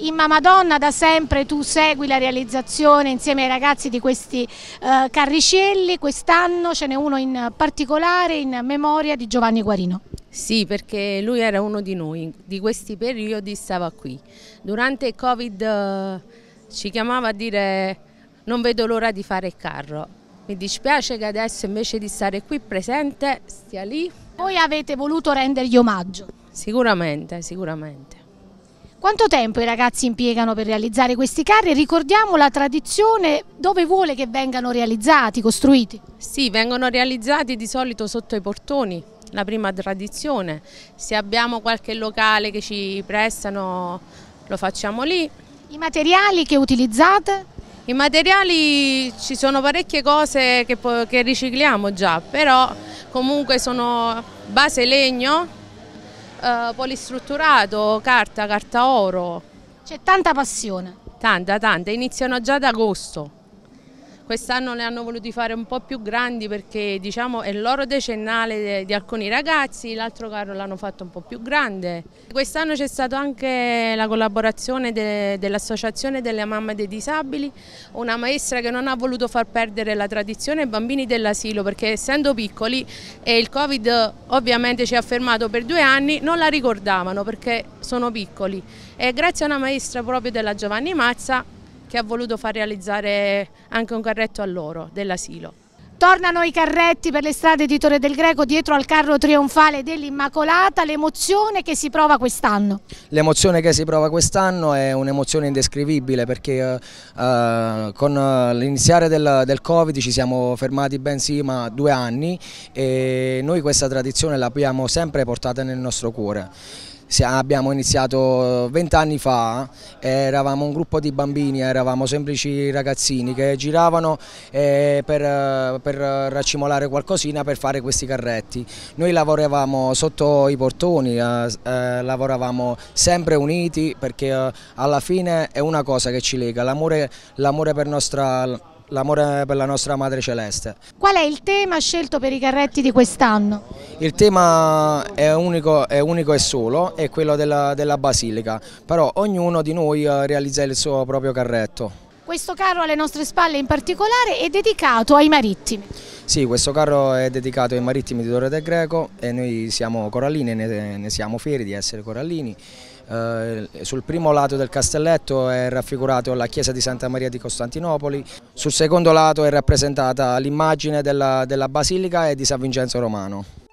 Imma Madonna da sempre tu segui la realizzazione insieme ai ragazzi di questi eh, carricelli, quest'anno ce n'è uno in particolare in memoria di Giovanni Guarino. Sì, perché lui era uno di noi, di questi periodi stava qui. Durante il Covid eh, ci chiamava a dire non vedo l'ora di fare il carro. Mi dispiace che adesso invece di stare qui presente stia lì. Voi avete voluto rendergli omaggio? Sicuramente, sicuramente. Quanto tempo i ragazzi impiegano per realizzare questi carri? Ricordiamo la tradizione dove vuole che vengano realizzati, costruiti? Sì, vengono realizzati di solito sotto i portoni, la prima tradizione. Se abbiamo qualche locale che ci prestano lo facciamo lì. I materiali che utilizzate? I materiali ci sono parecchie cose che, che ricicliamo già, però comunque sono base legno, eh, polistrutturato, carta, carta oro. C'è tanta passione. Tanta, tanta, iniziano già ad agosto quest'anno le hanno voluti fare un po' più grandi perché diciamo, è l'oro decennale di alcuni ragazzi, l'altro carro l'hanno fatto un po' più grande. Quest'anno c'è stata anche la collaborazione de, dell'Associazione delle Mamme dei Disabili, una maestra che non ha voluto far perdere la tradizione ai bambini dell'asilo perché essendo piccoli e il Covid ovviamente ci ha fermato per due anni, non la ricordavano perché sono piccoli e grazie a una maestra proprio della Giovanni Mazza che ha voluto far realizzare anche un carretto a loro dell'asilo. Tornano i carretti per le strade di Torre del Greco dietro al carro trionfale dell'Immacolata, l'emozione che si prova quest'anno? L'emozione che si prova quest'anno è un'emozione indescrivibile perché eh, eh con eh, l'iniziare del, del, Covid ci siamo fermati bensì ma due anni e noi questa tradizione l'abbiamo sempre portata nel nostro cuore abbiamo iniziato vent'anni fa, eravamo un gruppo di bambini, eravamo semplici ragazzini che giravano eh, per, per, raccimolare qualcosina per fare questi carretti. Noi lavoravamo sotto i portoni, eh, eh, lavoravamo sempre uniti perché alla fine è una cosa che ci lega, l'amore per nostra l'amore per la nostra Madre Celeste. Qual è il tema scelto per i carretti di quest'anno? Il tema è unico, è unico, e solo, è quello della, della Basilica, però ognuno di noi eh, realizza il suo proprio carretto. Questo carro alle nostre spalle in particolare è dedicato ai marittimi. Sì, questo carro è dedicato ai marittimi di Torre del Greco e noi siamo corallini, ne, ne siamo fieri di essere corallini. Eh, sul primo lato del castelletto è raffigurata la chiesa di Santa Maria di Costantinopoli, sul secondo lato è rappresentata l'immagine della, della basilica e di San Vincenzo Romano.